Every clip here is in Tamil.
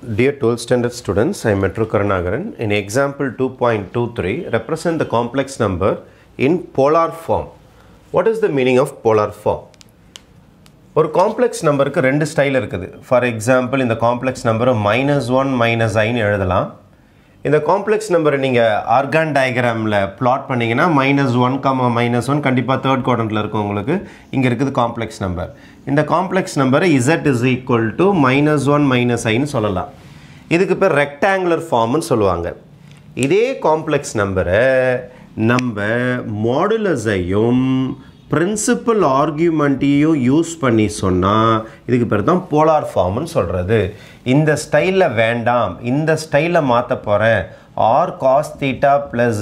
Dear 12th standard students, I am Metro Karanagaran. In example 2.23, represent the complex number in polar form. What is the meaning of polar form? ஒரு காம்ப்ளெக்ஸ் நம்பருக்கு ரெண்டு ஸ்டைல் இருக்குது ஃபார் எக்ஸாம்பிள் இந்த காம்ப்ளெக்ஸ் நம்பரை மைனஸ் ஒன் மைனஸ் ஐன்னு எழுதலாம் இந்த காம்ப்ளெக்ஸ் நம்பரை நீங்கள் ஆர்கான் டயக்ராமில் பிளாட் பண்ணிங்கன்னா minus one comma minus one கண்டிப்பாக தேர்ட் குவாட்ரண்ட்டில் இருக்கும் உங்களுக்கு இங்கே இருக்குது காம்ப்ளெக்ஸ் நம்பர் இந்த காம்ப்ளெக்ஸ் நம்பரை Z is equal to minus one minus ஐன்னு சொல்லலாம் இதுக்கு பேர் ரெக்டாங்குலர் ஃபார்ம்னு சொல்லுவாங்க இதே காம்ப்ளெக்ஸ் நம்பரை நம்ம மாடுலஸையும் பிரின்சிபல் ஆர்கியூமெண்ட்டையும் யூஸ் பண்ணி சொன்னால் இதுக்கு பேர் தான் போலார் ஃபார்ம்னு சொல்கிறது இந்த ஸ்டைலில் வேண்டாம் இந்த ஸ்டைலில் மாற்ற போகிறேன் ஆர் காஸ் தீட்டா ப்ளஸ்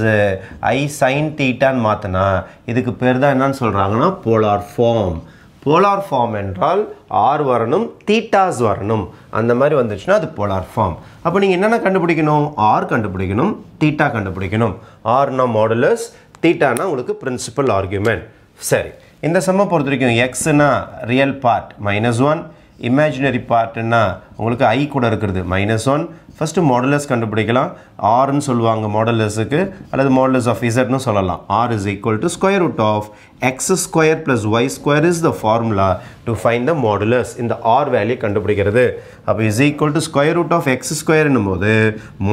ஐ சைன் தீட்டான்னு மாற்றினா இதுக்கு பேர் தான் என்னன்னு சொல்கிறாங்கன்னா போலார் ஃபார்ம் போலார் ஃபார்ம் என்றால் ஆர் வரணும் தீட்டாஸ் வரணும் அந்த மாதிரி வந்துச்சுன்னா அது போலார் ஃபார்ம் அப்போ நீங்கள் என்னென்ன கண்டுபிடிக்கணும் ஆர் கண்டுபிடிக்கணும் தீட்டா கண்டுபிடிக்கணும் ஆர்னா மாடுலஸ் தீட்டானா உங்களுக்கு பிரின்சிபல் ஆர்கியூமெண்ட் சரி இந்த சம்மை பொறுத்த வரைக்கும் எக்ஸ்னா real part minus one imaginary பார்ட்னா உங்களுக்கு ஐ கூட இருக்கிறது மைனஸ் ஒன் ஃபஸ்ட்டு மாடலஸ் கண்டுபிடிக்கலாம் ஆர்னு சொல்லுவாங்க மாடலஸுக்கு அல்லது மாடலஸ் ஆஃப் இசட்னு சொல்லலாம் R is equal to square root of X square plus Y square is the formula to find the modulus இந்த ஆர் வேல்யூ கண்டுபிடிக்கிறது அப்போ is equal to square root of X ஸ்கொயர்னும் போது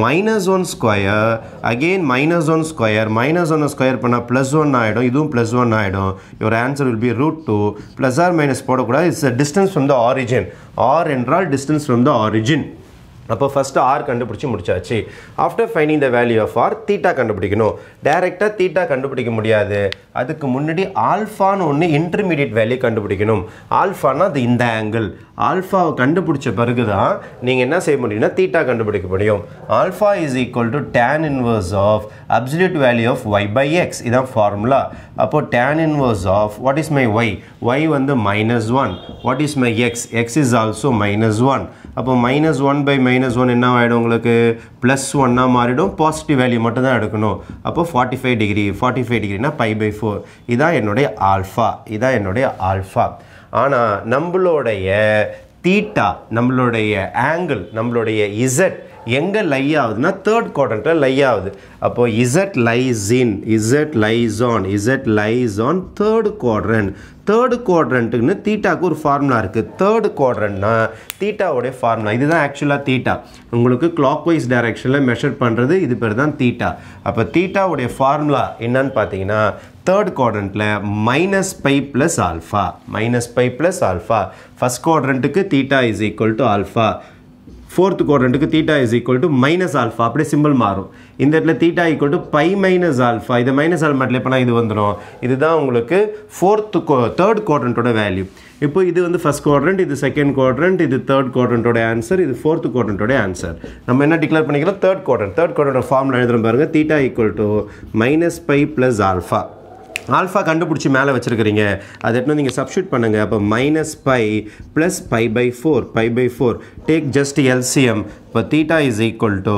minus one square again minus one square minus one square பண்ணால் ப்ளஸ் ஒன் ஆகிடும் இதுவும் ப்ளஸ் ஒன் ஆகிடும் your answer will be root two plus or minus போடக்கூடாது it's distance from the origin R என்றால் டிஸ்டன்ஸ் ஃப்ரம் த ஆரிஜின் அப்போ ஃபஸ்ட்டு ஆர் கண்டுபிடிச்சி முடிச்சாச்சு ஆஃப்டர் ஃபைனிங் the value of R theta கண்டுபிடிக்கணும் டைரெக்டாக தீட்டா கண்டுபிடிக்க முடியாது அதுக்கு முன்னாடி ஆல்ஃபான்னு ஒன்று இன்டர்மீடியட் வேல்யூ கண்டுபிடிக்கணும் ஆல்ஃபானா அது இந்த ஆங்கிள் ஆல்ஃபாவை கண்டுபிடிச்ச பிறகு தான் நீங்கள் என்ன செய்ய முடியும்னா தீட்டா கண்டுபிடிக்க முடியும் alpha is equal to tan inverse of absolute value of Y by X இதான் ஃபார்முலா அப்போது tan inverse of what is my Y Y வந்து minus one what is my X X is also minus one அப்போ minus one by my minus one என்ன ஆகிடும் உங்களுக்கு ப்ளஸ் ஒன்னாக மாறிடும் பாசிட்டிவ் வேல்யூ மட்டும் தான் எடுக்கணும் அப்போது forty five degree forty five டிகிரினா பை பை ஃபோர் இதான் என்னுடைய ஆல்ஃபா இதான் என்னுடைய ஆல்ஃபா ஆனால் நம்மளுடைய தீட்டா நம்மளுடைய ஆங்கிள் நம்மளுடைய இசட் எங்கே லை ஆகுதுன்னா தேர்ட் குவாட்ரண்ட்டில் லை ஆகுது அப்போது Z lies in Z lies on Z lies on third quadrant third குவாட்ரண்ட்டுக்குன்னு தீட்டாவுக்கு ஒரு ஃபார்முலா இருக்குது தேர்டு குவாட்ரண்ட்னா தீட்டாவோடைய ஃபார்முலா இதுதான் ஆக்சுவலாக தீட்டா உங்களுக்கு கிளாக் வைஸ் டைரக்ஷனில் மெஷர் பண்ணுறது இது பேர் தான் தீட்டா அப்போ தீட்டாவுடைய ஃபார்முலா என்னன்னு பார்த்தீங்கன்னா தேர்ட் குவாட்ரண்ட்டில் minus pi plus alpha minus pi plus alpha first குவாட்ரண்ட்டுக்கு theta is equal to alpha fourth குவாட்ரண்ட்டுக்கு theta is equal to minus alpha அப்படியே சிம்பிள் மாறும் இந்த இடத்துல theta equal to pi minus alpha இது மைனஸ் ஆல்ஃபாட்டில் எப்போனா இது வந்துடும் இதுதான் உங்களுக்கு ஃபோர்த்து தேர்ட் குவாட்ரண்ட்டோட வேல்யூ இப்போ இது வந்து ஃபஸ்ட் குவாட்ரண்ட் இது செகண்ட் குவாட்ரண்ட் இது தேர்ட் குவாட்ரண்ட்டோட ஆன்சர் இது ஃபோர்த் குவாட்ரண்ட்டோட ஆன்சர் நம்ம என்ன டிக்ளேர் பண்ணிக்கலாம் தேர்ட் குவாட்ரண்ட் தேர்ட் குவாட்ரண்ட் ஃபார்ம்ல எழுதுகிற பாருங்கள் theta equal to minus pi plus alpha alpha கண்டுபிடிச்சி மேலே வச்சுருக்கிறீங்க அது எட்டுனு நீங்கள் சப்ஷூட் பண்ணுங்கள் அப்போ minus pi plus pi by four pi by four take just LCM இப்போ theta is equal to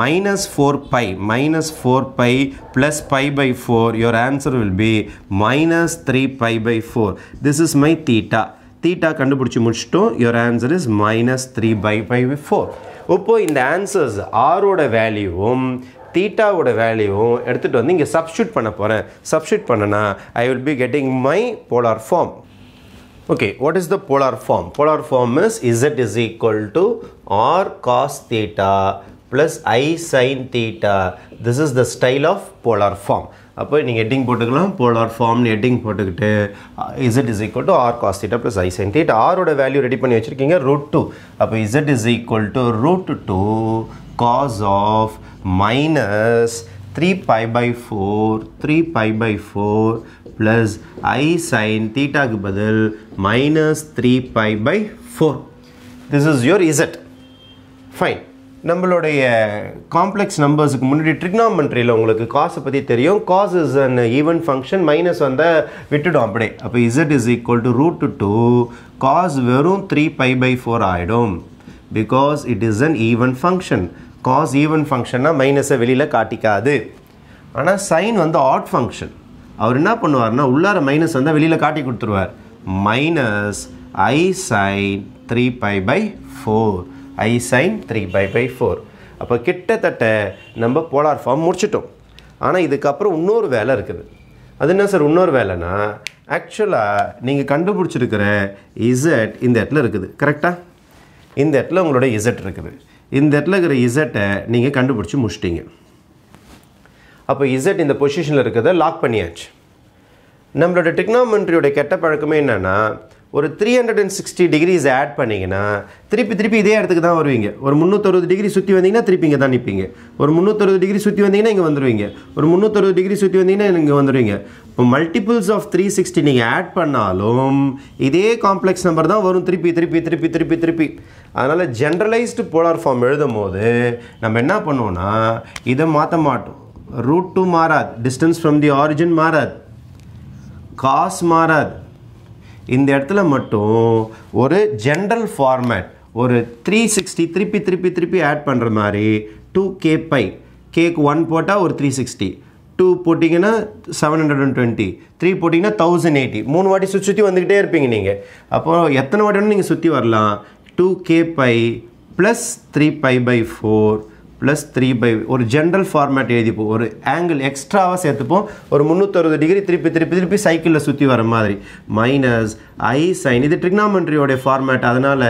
minus four pi minus four pi plus pi by four your answer will be minus three pi by four this is my theta theta கண்டுபிடிச்சி முடிச்சிட்டோம் your answer is minus three pi by four இப்போது இந்த ஆன்சர்ஸ் ஆரோட வேல்யூவும் தீட்டாவோட வேல்யூவும் எடுத்துகிட்டு வந்து இங்கே சப்ஸ்டியூட் பண்ண போகிறேன் சப்ஸ்டியூட் பண்ணனா I will be getting my polar form okay what is the polar form polar form is z is equal to r cos theta plus I sine theta this is the style of polar form அப்போ நீங்கள் ஹெட்டிங் போட்டுக்கலாம் போலார் ஃபார்ம்னு ஹெட்டிங் போட்டுக்கிட்டு z is equal to r cos theta plus I sine theta ஆரோட வேல்யூ ரெடி பண்ணி வச்சுருக்கீங்க ரூட் டூ அப்போ z is equal to root two cos of minus 3 pi by 4 3 pi by 4 plus i sin thetaக்கு பதில் minus 3 pi by 4 this is your z fine நம்மளுடைய காம்ப்ளெக்ஸ் நம்பர்ஸுக்கு முன்னாடி ட்ரிக்னாமெண்ட்ரியில் உங்களுக்கு காசை பற்றி தெரியும் cos is an even function minus வந்தால் விட்டுடும் அப்படியே அப்போ z is equal to root two cos வெறும் த்ரீ பை பை ஃபோர் ஆகிடும் because it is an even function cos even ஃபங்க்ஷன்னா மைனஸை வெளியில் காட்டிக்காது ஆனால் சைன் வந்து ஆட் ஃபங்க்ஷன் அவர் என்ன பண்ணுவார்னா உள்ளார மைனஸ் வந்தால் வெளியில் காட்டி கொடுத்துருவார் minus i sine three pi by four i sine three pi by four அப்போ கிட்டத்தட்ட நம்ம போலார் ஃபார்ம் முடிச்சிட்டோம் ஆனால் இதுக்கப்புறம் இன்னொரு வேலை இருக்குது அது என்ன சார் இன்னொரு வேலைனா ஆக்சுவலாக நீங்கள் கண்டுபிடிச்சிருக்கிற இசட் இந்த இடத்துல இருக்குது கரெக்டாக இந்த இடத்துல உங்களோட இசட் இருக்குது இந்த இடத்துல இருக்கிற இசட்டை நீங்கள் கண்டுபிடிச்சி முடிச்சிட்டிங்க அப்போ இசட் இந்த பொசிஷனில் இருக்கிறத லாக் பண்ணியாச்சு நம்மளோட டெக்னாமெண்ட்ரியோட கெட்ட பழக்கமே என்னென்னா ஒரு three hundred and sixty degrees add பண்ணிங்கன்னா திருப்பி திருப்பி இதே இடத்துக்கு தான் வருவீங்க ஒரு முந்நூற்றறுபது டிகிரி சுற்றி வந்தீங்கன்னா திருப்பி இங்கே தான் நிற்பீங்க ஒரு முந்நூற்றறுபது டிகிரி சுற்றி வந்தீங்கன்னா இங்கே வந்துடுவீங்க ஒரு முந்நூற்றறுபது டிகிரி சுற்றி வந்தீங்கன்னா இங்கே வந்துடுவீங்க இப்போ மல்டிபிள்ஸ் ஆஃப் த்ரீ சிக்ஸ்டி நீங்கள் ஆட் பண்ணாலும் இதே காம்ப்ளெக்ஸ் நம்பர் தான் வரும் திருப்பி திருப்பி திருப்பி திருப்பி திருப்பி அதனால் ஜென்ரலைஸ்டு போலார் ஃபார்ம் எழுதும் போது நம்ம என்ன பண்ணுவோம்னா இதை மாற்ற மாட்டோம் ரூட் டூ மாறாது டிஸ்டன்ஸ் ஃப்ரம் தி ஆரிஜின் மாறாது காஸ் மாறாது இந்த இடத்துல மட்டும் ஒரு ஜென்ரல் ஃபார்மேட் ஒரு த்ரீ சிக்ஸ்டி திருப்பி திருப்பி திருப்பி ஆட் பண்ணுற மாதிரி டூ கே பை கேக்கு ஒன் போட்டால் ஒரு த்ரீ சிக்ஸ்டி டூ போட்டிங்கன்னா seven hundred and twenty three போட்டிங்கன்னா தௌசண்ட் எயிட்டி மூணு வாட்டி சுற்றி சுற்றி வந்துக்கிட்டே இருப்பீங்க நீங்கள் அப்போ எத்தனை வாட்டினு நீங்கள் சுற்றி வரலாம் two k pi plus three pi by four plus three pi ஒரு ஜென்ரல் ஃபார்மேட் எழுதிப்போம் ஒரு ஆங்கிள் எக்ஸ்ட்ராவாக சேர்த்துப்போம் ஒரு முந்நூற்றறுபது டிகிரி திருப்பி திருப்பி திருப்பி சைக்கிளில் சுற்றி வர மாதிரி மைனஸ் ஐ சைன் இது ட்ரிக்னாமெண்ட்ரியோடைய ஃபார்மேட் அதனால்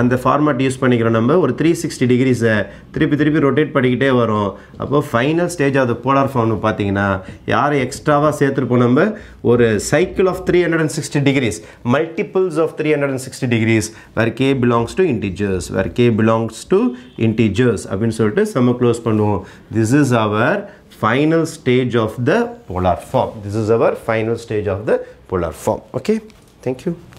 அந்த ஃபார்மேட் யூஸ் பண்ணிக்கிறோம் நம்ம ஒரு த்ரீ சிக்ஸ்டி டிகிரிஸை திருப்பி திருப்பி ரொட்டேட் பண்ணிக்கிட்டே வரும் அப்போ final stage of the polar ஃபார்ம்னு பார்த்தீங்கன்னா யாரை எக்ஸ்ட்ராவாக சேர்த்துருப்போம் நம்ம ஒரு cycle of three hundred and sixty degrees multiples of three hundred and sixty degrees where k belongs to integers where k belongs to integers அப்படின்னு சொல்லிட்டு செம்ம க்ளோஸ் பண்ணுவோம் this is our final stage of the polar form this is our final stage of the polar form okay Thank you.